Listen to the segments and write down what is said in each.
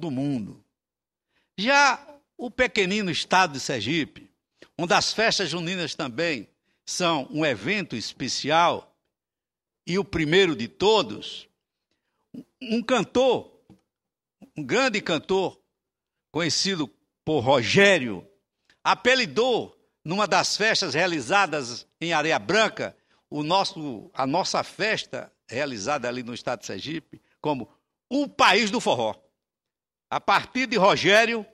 do mundo. Já o pequenino estado de Sergipe, onde as festas juninas também são um evento especial, e o primeiro de todos, um cantor, um grande cantor, conhecido por Rogério, apelidou numa das festas realizadas em Areia Branca, o nosso, a nossa festa realizada ali no estado de Sergipe, como o país do forró a partir de Rogério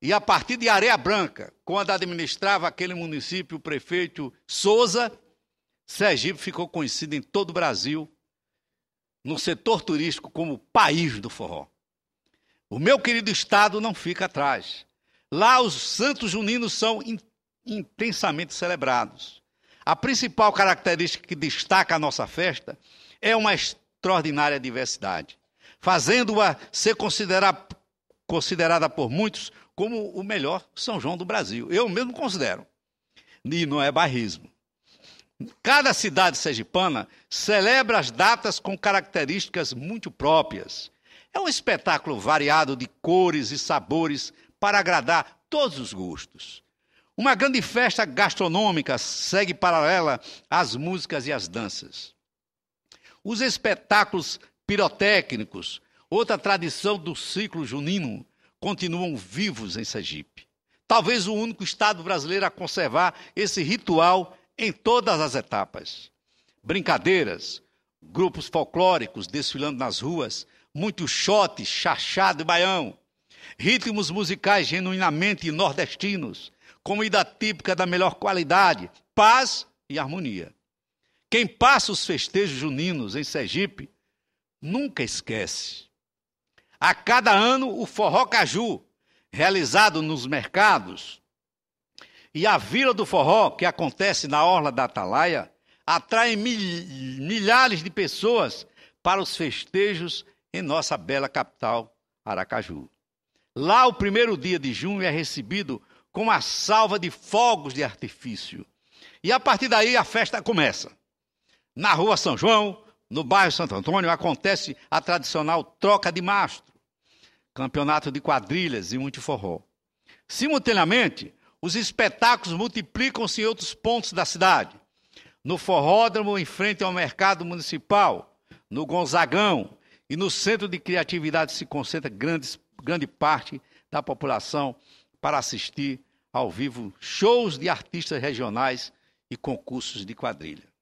e a partir de Areia Branca, quando administrava aquele município o prefeito Souza, Sergipe ficou conhecido em todo o Brasil, no setor turístico, como país do forró. O meu querido estado não fica atrás. Lá os santos juninos são in intensamente celebrados. A principal característica que destaca a nossa festa é uma extraordinária diversidade fazendo-a ser considerar, considerada por muitos como o melhor São João do Brasil. Eu mesmo considero. E não é barrismo. Cada cidade sergipana celebra as datas com características muito próprias. É um espetáculo variado de cores e sabores para agradar todos os gostos. Uma grande festa gastronômica segue paralela às músicas e às danças. Os espetáculos pirotécnicos, outra tradição do ciclo junino, continuam vivos em Sergipe. Talvez o único estado brasileiro a conservar esse ritual em todas as etapas. Brincadeiras, grupos folclóricos desfilando nas ruas, muito shot, chachado e baião, ritmos musicais genuinamente nordestinos, comida típica da melhor qualidade, paz e harmonia. Quem passa os festejos juninos em Sergipe nunca esquece. A cada ano, o Forró Caju, realizado nos mercados, e a Vila do Forró, que acontece na Orla da Atalaia, atrai milhares de pessoas para os festejos em nossa bela capital, Aracaju. Lá, o primeiro dia de junho é recebido com uma salva de fogos de artifício. E a partir daí a festa começa. Na Rua São João, no bairro Santo Antônio acontece a tradicional troca de mastro, campeonato de quadrilhas e muito forró. Simultaneamente, os espetáculos multiplicam-se em outros pontos da cidade. No forródromo, em frente ao mercado municipal, no Gonzagão e no centro de criatividade se concentra grandes, grande parte da população para assistir ao vivo shows de artistas regionais e concursos de quadrilha.